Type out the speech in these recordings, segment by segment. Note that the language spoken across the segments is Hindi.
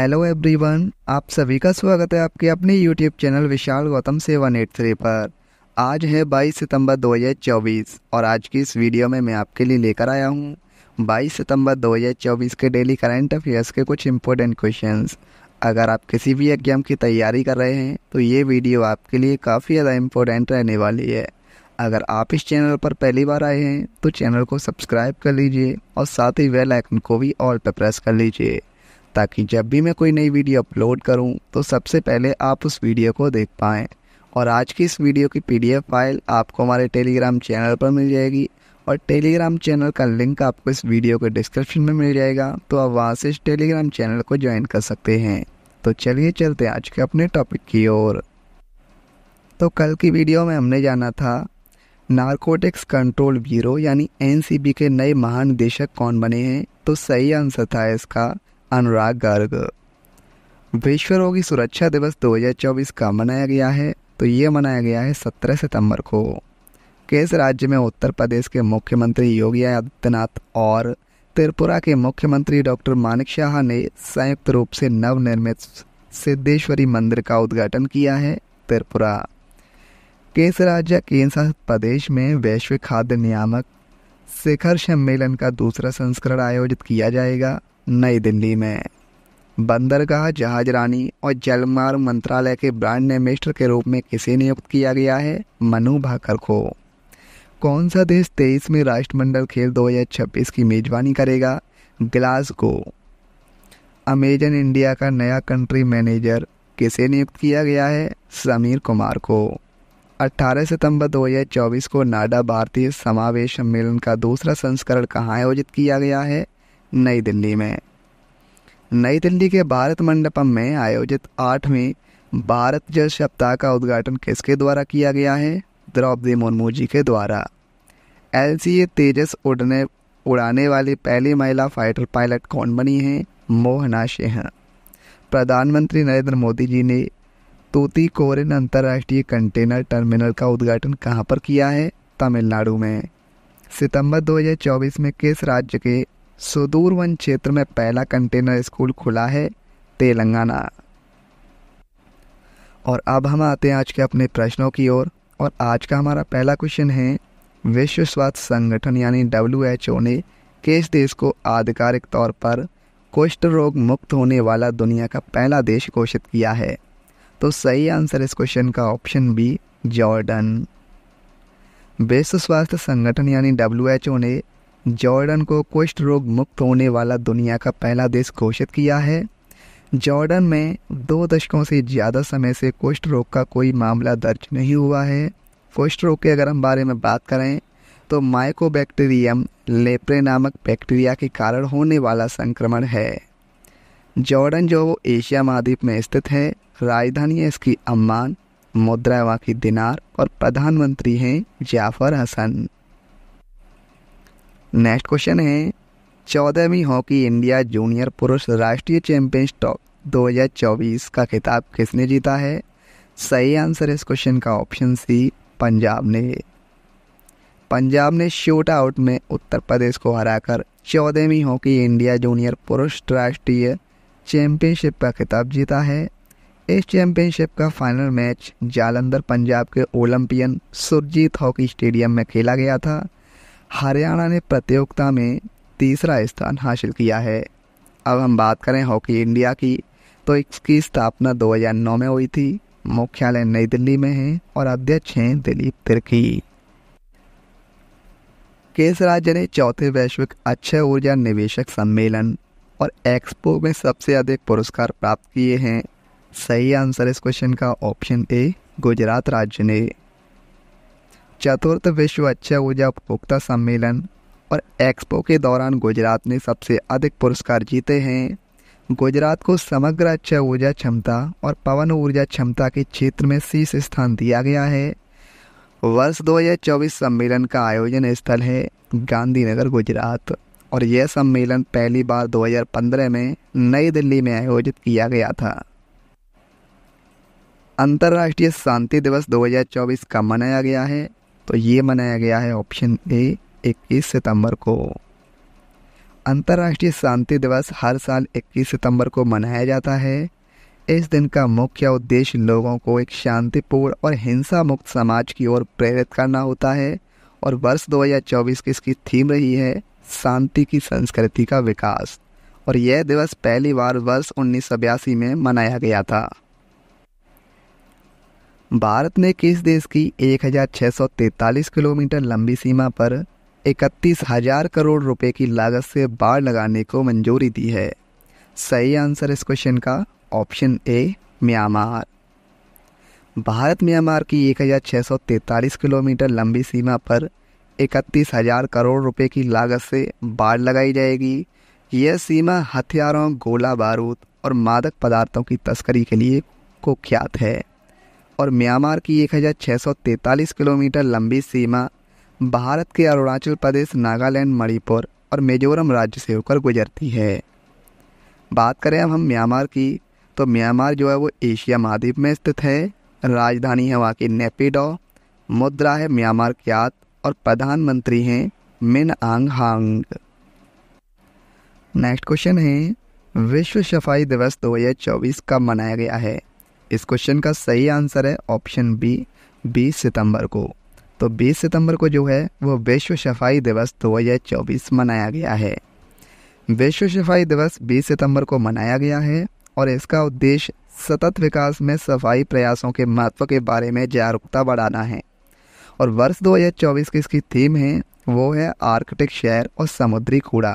हेलो एवरीवन आप सभी का स्वागत है आपके अपने YouTube channel Vishal Gautam seven eight three पर आज है बाईस सितंबर चौबीस और आज की इस वीडियो में मैं आपके लिए लेकर आया हूँ बाईस सितंबर चौबीस के डेली करंट अफेयर्स के कुछ इम्पोर्टेंट क्वेश्चन अगर आप किसी भी एग्जाम की तैयारी कर रहे हैं तो ये वीडियो आपके लिए काफ़ी ज़्यादा इम्पोर्टेंट रहने वाली है अगर आप इस चैनल पर पहली बार आए हैं तो चैनल को सब्सक्राइब कर लीजिए और साथ ही बेल आइकन को भी ऑल पर प्रेस कर लीजिए ताकि जब भी मैं कोई नई वीडियो अपलोड करूं तो सबसे पहले आप उस वीडियो को देख पाएँ और आज की इस वीडियो की पीडीएफ फाइल आपको हमारे टेलीग्राम चैनल पर मिल जाएगी और टेलीग्राम चैनल का लिंक आपको इस वीडियो के डिस्क्रिप्शन में मिल जाएगा तो आप वहाँ से इस टेलीग्राम चैनल को ज्वाइन कर सकते हैं तो चलिए चलते हैं आज के अपने टॉपिक की ओर तो कल की वीडियो में हमने जाना था नारकोटिक्स कंट्रोल ब्यूरो यानी एनसीबी के नए महानिदेशक कौन बने हैं तो सही आंसर था इसका अनुराग गर्ग विश्व रोगी सुरक्षा दिवस 2024 का मनाया गया है तो ये मनाया गया है 17 सितंबर को किस राज्य में उत्तर प्रदेश के मुख्यमंत्री योगी आदित्यनाथ और त्रिपुरा के मुख्यमंत्री डॉक्टर मानिक शाह ने संयुक्त रूप से नवनिर्मित सिद्धेश्वरी मंदिर का उद्घाटन किया है त्रिपुरा किस राज्य केंद्र शासित प्रदेश में वैश्विक खाद्य नियामक शिखर सम्मेलन का दूसरा संस्करण आयोजित किया जाएगा नई दिल्ली में बंदरगाह जहाज रानी और जलमार्ग मंत्रालय के ब्रांड एम्बेस्टर के रूप में किसे नियुक्त किया गया है मनु भाकर को कौन सा देश तेईस में राष्ट्रमंडल खेल 2026 की मेजबानी करेगा ग्लासगो अमेजन इंडिया का नया कंट्री मैनेजर किसे नियुक्त किया गया है समीर कुमार को 18 सितंबर 2024 को नाडा भारतीय समावेश सम्मेलन का दूसरा संस्करण कहाँ आयोजित किया गया है नई दिल्ली में नई दिल्ली के भारत मंडपम में आयोजित आठवीं भारत जल सप्ताह का उद्घाटन किसके द्वारा किया गया है द्रौपदी मुर्मू जी के द्वारा एल तेजस उड़ने उड़ाने वाली पहली महिला फाइटर पायलट कौन बनी है मोहना सिंह प्रधानमंत्री नरेंद्र मोदी जी ने तूती कोरिन अंतर्राष्ट्रीय कंटेनर टर्मिनल का उद्घाटन कहाँ पर किया है तमिलनाडु में सितंबर 2024 में किस राज्य के सुदूर वन क्षेत्र में पहला कंटेनर स्कूल खुला है तेलंगाना और अब हम आते हैं आज के अपने प्रश्नों की ओर और, आज का हमारा पहला क्वेश्चन है विश्व स्वास्थ्य संगठन यानी डब्ल्यू एच ओ ने किस देश को आधिकारिक तौर पर कुष्ठ रोग मुक्त होने वाला दुनिया का पहला देश घोषित किया है तो सही आंसर इस क्वेश्चन का ऑप्शन बी जॉर्डन विश्व स्वास्थ्य संगठन यानी डब्ल्यू एच ओ ने जॉर्डन को कुष्ठ रोग मुक्त होने वाला दुनिया का पहला देश घोषित किया है जॉर्डन में दो दशकों से ज़्यादा समय से कुष्ठ रोग का कोई मामला दर्ज नहीं हुआ है कुष्ठ रोग के अगर हम बारे में बात करें तो माइकोबैक्टीरियम लेप्रे नामक बैक्टीरिया के कारण होने वाला संक्रमण है जॉर्डन जो वो एशिया महाद्वीप में स्थित है राजधानी है इसकी अम्मान मुद्रा वहाँ की दिनार और प्रधानमंत्री हैं जाफर हसन नेक्स्ट क्वेश्चन है चौदहवीं हॉकी इंडिया जूनियर पुरुष राष्ट्रीय चैंपियंस टॉप 2024 का खिताब किसने जीता है सही आंसर इस क्वेश्चन का ऑप्शन सी पंजाब ने पंजाब ने शूट आउट में उत्तर प्रदेश को हराकर चौदहवीं हॉकी इंडिया जूनियर पुरुष राष्ट्रीय चैंपियनशिप का खिताब जीता है इस चैंपियनशिप का फाइनल मैच जालंधर पंजाब के ओलंपियन सुरजीत हॉकी स्टेडियम में खेला गया था हरियाणा ने प्रतियोगिता में तीसरा स्थान हासिल किया है अब हम बात करें हॉकी इंडिया की तो इसकी स्थापना 2009 में हुई थी मुख्यालय नई दिल्ली में है और अध्यक्ष हैं दिलीप तिर्की केस राज्य ने चौथे वैश्विक अक्षय ऊर्जा निवेशक सम्मेलन और एक्सपो में सबसे अधिक पुरस्कार प्राप्त किए हैं सही आंसर इस क्वेश्चन का ऑप्शन ए गुजरात राज्य ने चतुर्थ तो तो विश्व अक्षय अच्छा ऊर्जा उपभोक्ता सम्मेलन और एक्सपो के दौरान गुजरात ने सबसे अधिक पुरस्कार जीते हैं गुजरात को समग्र अक्षय अच्छा ऊर्जा क्षमता और पवन ऊर्जा क्षमता के क्षेत्र में शीर्ष स्थान दिया गया है वर्ष 2024 सम्मेलन का आयोजन स्थल है गांधीनगर गुजरात और यह सम्मेलन पहली बार 2015 में नई दिल्ली में आयोजित किया गया था अंतर्राष्ट्रीय शांति दिवस 2024 का मनाया गया है तो ये मनाया गया है ऑप्शन ए इक्कीस सितंबर को अंतर्राष्ट्रीय शांति दिवस हर साल 21 सितंबर को मनाया जाता है इस दिन का मुख्य उद्देश्य लोगों को एक शांतिपूर्ण और हिंसा मुक्त समाज की ओर प्रेरित करना होता है और वर्ष 2024 की इसकी थीम रही है शांति की संस्कृति का विकास और यह दिवस पहली बार वर्ष उन्नीस में मनाया गया था भारत ने किस देश की 1643 किलोमीटर लंबी सीमा पर इकतीस हजार करोड़ रुपए की लागत से बाढ़ लगाने को मंजूरी दी है सही आंसर इस क्वेश्चन का option A Myanmar Bharat Myanmar की 1643 किलोमीटर लंबी सीमा पर इकतीस हजार करोड़ रुपए की लागत से बाढ़ लगाई जाएगी यह सीमा हथियारों गोला बारूद और मादक पदार्थों की तस्करी के लिए कुख्यात है और म्यांमार की 1643 किलोमीटर लंबी सीमा भारत के अरुणाचल प्रदेश नागालैंड मणिपुर और मिजोरम राज्य से होकर गुजरती है बात करें अब हम म्यांमार की तो म्यांमार जो है वो एशिया महाद्वीप में स्थित है राजधानी है वहाँ की नेपिडो मुद्रा है म्यांमार क्यात और प्रधानमंत्री हैं मिन आंग हांग नेक्स्ट क्वेश्चन है विश्व सफाई दिवस 2024 कब मनाया गया है इस क्वेश्चन का सही आंसर है ऑप्शन बी बीस सितंबर को तो 20 सितंबर को जो है वो विश्व सफाई दिवस 2024 मनाया गया है विश्व सफाई दिवस 20 सितंबर को मनाया गया है और इसका उद्देश्य सतत विकास में सफाई प्रयासों के महत्व के बारे में जागरूकता बढ़ाना है और वर्ष 2024 की इसकी थीम है वो है आर्कटिक शहर और समुद्री कूड़ा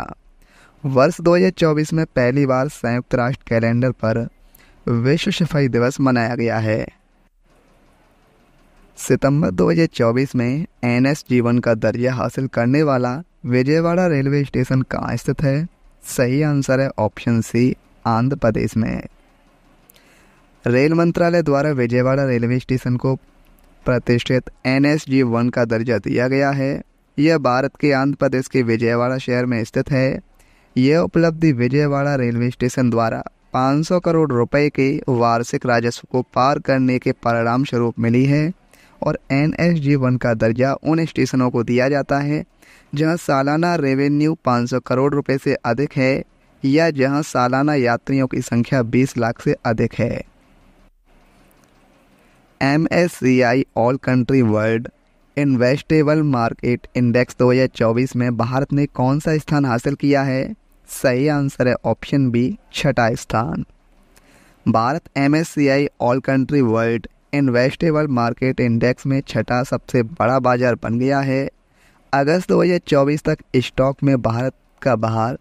वर्ष 2024 में पहली बार संयुक्त राष्ट्र कैलेंडर पर विश्व सफाई दिवस मनाया गया है सितंबर 2024 में एन जीवन का दर्जा हासिल करने वाला विजयवाड़ा रेलवे स्टेशन कहाँ स्थित है सही आंसर है ऑप्शन सी आंध्र प्रदेश में रेल मंत्रालय द्वारा विजयवाड़ा रेलवे स्टेशन को प्रतिष्ठित एन एस जी वन का दर्जा दिया गया है यह भारत के आंध्र प्रदेश के विजयवाड़ा शहर में स्थित है यह उपलब्धि विजयवाड़ा रेलवे स्टेशन द्वारा 500 करोड़ रुपए के वार्षिक राजस्व को पार करने के परिणाम स्वरूप मिली है और एन एस जी वन का दर्जा उन स्टेशनों को दिया जाता है जहां सालाना रेवेन्यू 500 करोड़ रुपए से अधिक है या जहां सालाना यात्रियों की संख्या 20 लाख से अधिक है M S C I all country world investable market index 2024 में भारत ने कौन सा स्थान हासिल किया है सही आंसर है ऑप्शन बी छठा स्थान Bharat M all country world investable market index में छठा सबसे बड़ा बाजार बन गया है अगस्त 2024 तक स्टॉक में भारत का बाहर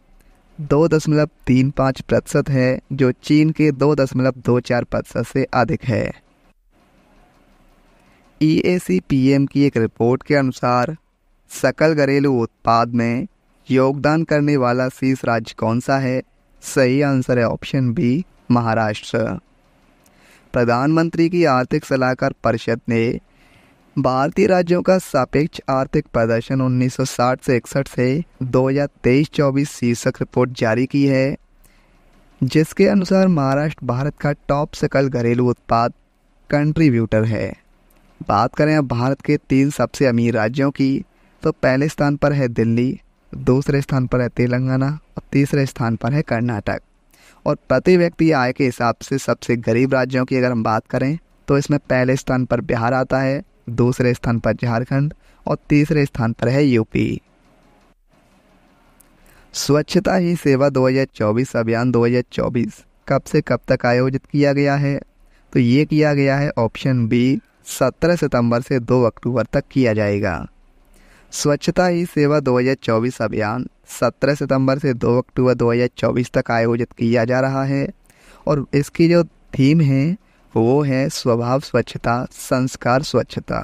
दो दशमलव तीन पाँच प्रतिशत है जो चीन के दो दशमलव दो चार प्रतिशत से अधिक है ई ए सी पी एम की एक रिपोर्ट के अनुसार सकल घरेलू उत्पाद में योगदान करने वाला शीर्ष राज्य कौन सा है सही आंसर है ऑप्शन बी महाराष्ट्र प्रधानमंत्री की आर्थिक सलाहकार परिषद ने भारतीय राज्यों का सापेक्ष आर्थिक प्रदर्शन 1960 से इकसठ से 2023-24 शीर्षक रिपोर्ट जारी की है जिसके अनुसार महाराष्ट्र भारत का टॉप सकल घरेलू उत्पाद कंट्रीब्यूटर है बात करें अब भारत के तीन सबसे अमीर राज्यों की तो पहले स्थान पर है दिल्ली दूसरे स्थान पर है तेलंगाना और तीसरे स्थान पर है कर्नाटक और प्रति व्यक्ति आय के हिसाब से सबसे गरीब राज्यों की अगर हम बात करें तो इसमें पहले स्थान पर बिहार आता है दूसरे स्थान पर झारखंड और तीसरे स्थान पर है यूपी स्वच्छता ही सेवा 2024 अभियान 2024 कब से कब तक आयोजित किया गया है तो ये किया गया है ऑप्शन बी 17 सितंबर से 2 अक्टूबर तक किया जाएगा स्वच्छता ही सेवा 2024 अभियान 17 सितंबर से 2 अक्टूबर 2024 तक आयोजित किया जा रहा है और इसकी जो थीम है वो है स्वभाव स्वच्छता संस्कार स्वच्छता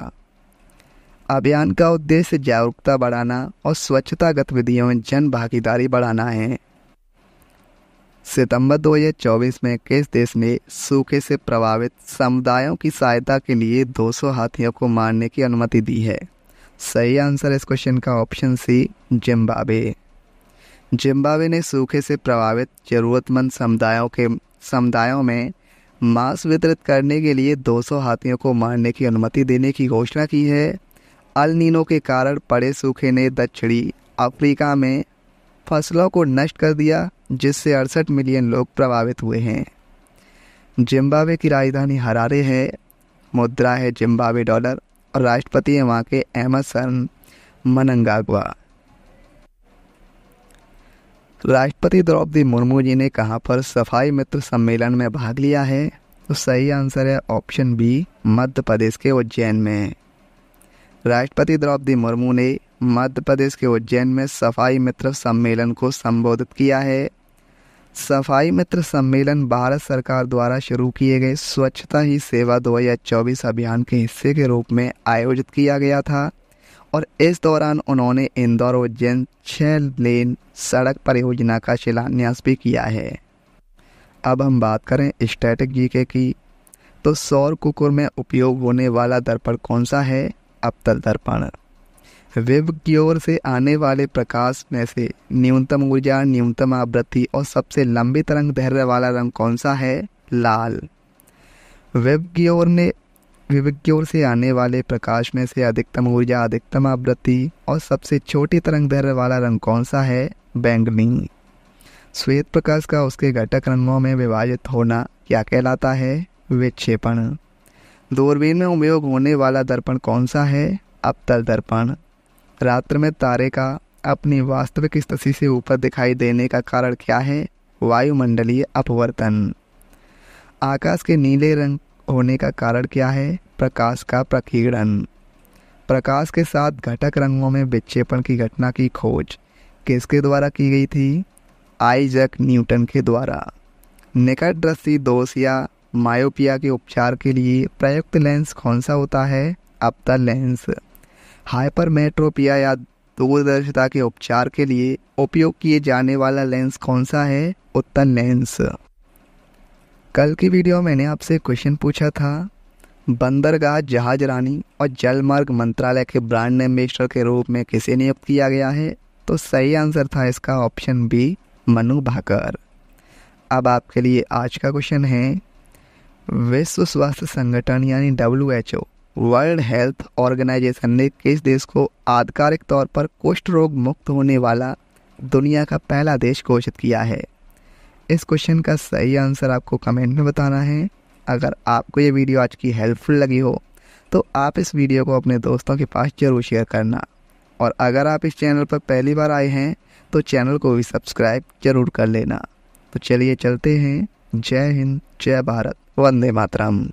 अभियान का उद्देश्य जागरूकता बढ़ाना और स्वच्छता गतिविधियों में जन भागीदारी बढ़ाना है सितंबर 2024 में किस देश ने सूखे से प्रभावित समुदायों की सहायता के लिए 200 हाथियों को मारने की अनुमति दी है सही आंसर है इस क्वेश्चन का ऑप्शन सी जिम्बाबे जिम्बाबे ने सूखे से प्रभावित ज़रूरतमंद समुदायों के समुदायों में मांस वितरित करने के लिए 200 हाथियों को मारने की अनुमति देने की घोषणा की है अलनीनो के कारण पड़े सूखे ने दक्षिणी अफ्रीका में फसलों को नष्ट कर दिया जिससे अड़सठ मिलियन लोग प्रभावित हुए हैं जिम्बाबे की राजधानी हरारे है मुद्रा है जिम्बाबे डॉलर और राष्ट्रपति हैं वहाँ के अहमद सन मनंगागवा राष्ट्रपति द्रौपदी मुर्मू जी ने कहाँ पर सफाई मित्र सम्मेलन में भाग लिया है तो सही आंसर है ऑप्शन बी मध्य प्रदेश के उज्जैन में राष्ट्रपति द्रौपदी मुर्मू ने मध्य प्रदेश के उज्जैन में सफाई मित्र सम्मेलन को संबोधित किया है सफाई मित्र सम्मेलन भारत सरकार द्वारा शुरू किए गए स्वच्छता ही सेवा 2024 अभियान के हिस्से के रूप में आयोजित किया गया था और इस दौरान उन्होंने इंदौर उज्जैन छः लेन सड़क परियोजना का शिलान्यास भी किया है अब हम बात करें स्टैटिक के की तो सौर कुकुर में उपयोग होने वाला दर्पण कौन सा है अबतल दर्पण वेब की ओर से आने वाले प्रकाश में से न्यूनतम ऊर्जा न्यूनतम आवृत्ति और सबसे लंबी तरंग धैर्य वाला रंग कौन सा है लाल वेब की ओर ने वेब की ओर से आने वाले प्रकाश में से अधिकतम ऊर्जा अधिकतम आवृत्ति और सबसे छोटी तरंग धैर्य वाला रंग कौन सा है बैंगनी श्वेत प्रकाश का उसके घटक रंगों में विभाजित होना क्या कहलाता है विक्षेपण दूरबीन में उपयोग होने वाला दर्पण कौन सा है अबतल दर्पण रात्र में तारे का अपनी वास्तविक स्थिति से ऊपर दिखाई देने का कारण क्या है वायुमंडलीय अपवर्तन आकाश के नीले रंग होने का कारण क्या है प्रकाश का प्रकीर्णन प्रकाश के साथ घटक रंगों में विक्षेपण की घटना की खोज किसके द्वारा की गई थी आइजक न्यूटन के द्वारा निकट दृष्टि दोष या मायोपिया के उपचार के लिए प्रयुक्त लेंस कौन सा होता है अपता लेंस हाइपरमेट्रोपिया या दूरदर्शिता के उपचार के लिए उपयोग किए जाने वाला लेंस कौन सा है उत्तर लेंस कल की वीडियो मैंने आपसे क्वेश्चन पूछा था बंदरगाह जहाज रानी और जलमार्ग मंत्रालय के ब्रांड एम्बेसडर के रूप में किसे नियुक्त किया गया है तो सही आंसर था इसका ऑप्शन बी मनु भाकर अब आपके लिए आज का क्वेश्चन है विश्व स्वास्थ्य संगठन यानी W H O world health organization ने किस देश को आधिकारिक तौर पर कुष्ठ रोग मुक्त होने वाला दुनिया का पहला देश घोषित किया है इस क्वेश्चन का सही आंसर आपको कमेंट में बताना है अगर आपको ये वीडियो आज की हेल्पफुल लगी हो तो आप इस वीडियो को अपने दोस्तों के पास जरूर शेयर करना और अगर आप इस चैनल पर पहली बार आए हैं तो चैनल को भी सब्सक्राइब जरूर कर लेना तो चलिए चलते हैं जय हिंद जय भारत वंदे मातरम